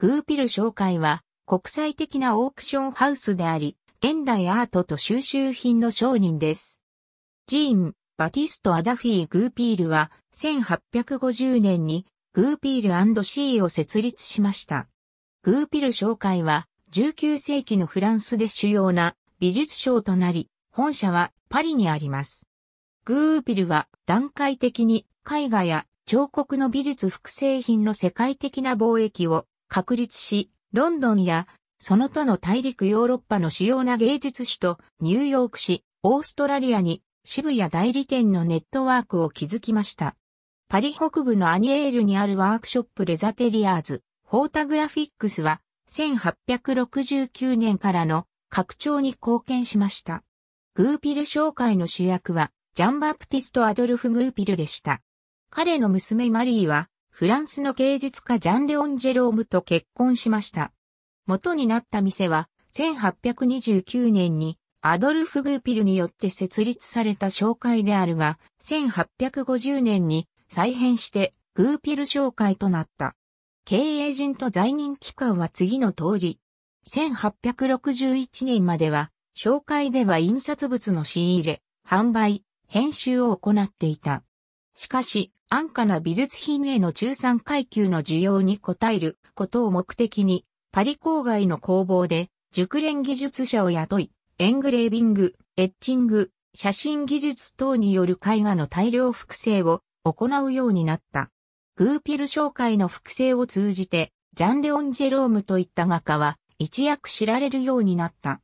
グーピル商会は国際的なオークションハウスであり、現代アートと収集品の商人です。ジーン・バティスト・アダフィー・グーピールは1850年にグーピールシーを設立しました。グーピル商会は19世紀のフランスで主要な美術商となり、本社はパリにあります。グーピルは段階的に絵画や彫刻の美術複製品の世界的な貿易を確立し、ロンドンやその他の大陸ヨーロッパの主要な芸術首都ニューヨーク市、オーストラリアに渋谷代理店のネットワークを築きました。パリ北部のアニエールにあるワークショップレザテリアーズ、フォータグラフィックスは1869年からの拡張に貢献しました。グーピル商会の主役はジャンバプティスト・アドルフ・グーピルでした。彼の娘マリーはフランスの芸術家ジャン・レオン・ジェロームと結婚しました。元になった店は、1829年にアドルフ・グーピルによって設立された紹介であるが、1850年に再編してグーピル紹介となった。経営陣と在任期間は次の通り。1861年までは、紹介では印刷物の仕入れ、販売、編集を行っていた。しかし、安価な美術品への中産階級の需要に応えることを目的に、パリ郊外の工房で熟練技術者を雇い、エングレービング、エッチング、写真技術等による絵画の大量複製を行うようになった。グーピル商会の複製を通じて、ジャン・レオン・ジェロームといった画家は一躍知られるようになった。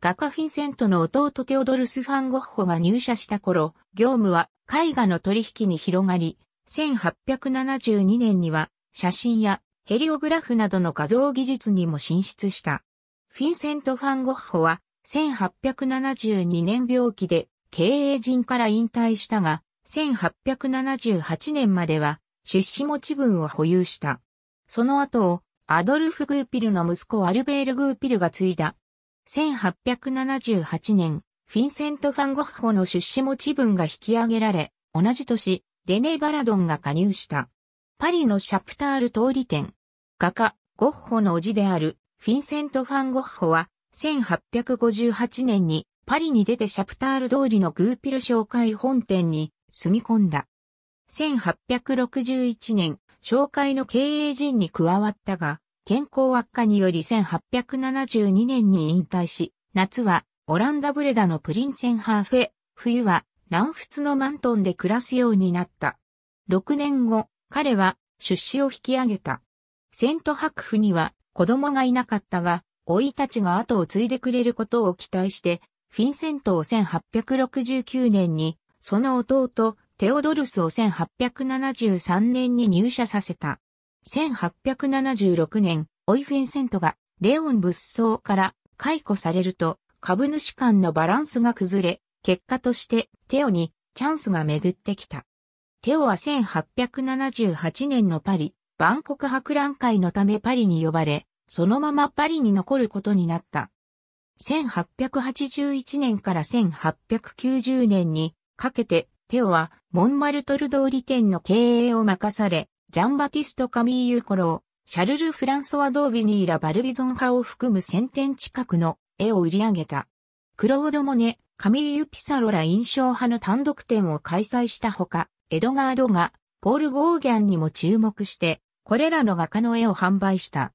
画家フィンセントの弟テオドルス・ファン・ゴッホが入社した頃、業務は絵画の取引に広がり、1872年には写真やヘリオグラフなどの画像技術にも進出した。フィンセント・ファン・ゴッホは1872年病気で経営陣から引退したが、1878年までは出資持ち分を保有した。その後をアドルフ・グーピルの息子アルベール・グーピルが継いだ。1878年、フィンセント・ファン・ゴッホの出資持ち分が引き上げられ、同じ年、レネ・バラドンが加入した。パリのシャプタール通り店。画家、ゴッホの叔父である、フィンセント・ファン・ゴッホは、1858年にパリに出てシャプタール通りのグーピル商会本店に住み込んだ。1861年、商会の経営陣に加わったが、健康悪化により1872年に引退し、夏はオランダブレダのプリンセンハーフェ、冬は南仏のマントンで暮らすようになった。6年後、彼は出資を引き上げた。セント白府には子供がいなかったが、老いたちが後を継いでくれることを期待して、フィンセントを1869年に、その弟、テオドルスを1873年に入社させた。1876年、オイ・フィンセントがレオン物騒から解雇されると株主間のバランスが崩れ、結果としてテオにチャンスが巡ってきた。テオは1878年のパリ、万国博覧会のためパリに呼ばれ、そのままパリに残ることになった。1881年から1890年にかけてテオはモンマルトル通り店の経営を任され、ジャンバティスト・カミーユ・コロー、シャルル・フランソワ・ドービニーラ・バルビゾン派を含む1000点近くの絵を売り上げた。クロード・モネ、カミリユ・ピサロら印象派の単独展を開催したほか、エドガードが、ポール・ゴーギャンにも注目して、これらの画家の絵を販売した。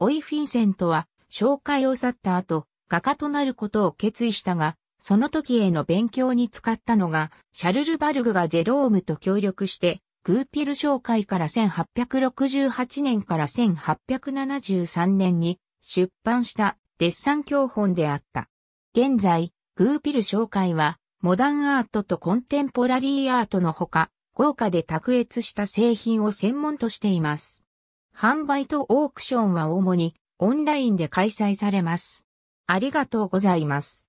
オイ・フィンセントは、紹介を去った後、画家となることを決意したが、その時への勉強に使ったのが、シャルル・バルグがジェロームと協力して、グーピル紹介から1868年から1873年に出版したデッサン教本であった。現在、グーピル商会は、モダンアートとコンテンポラリーアートのほか、豪華で卓越した製品を専門としています。販売とオークションは主にオンラインで開催されます。ありがとうございます。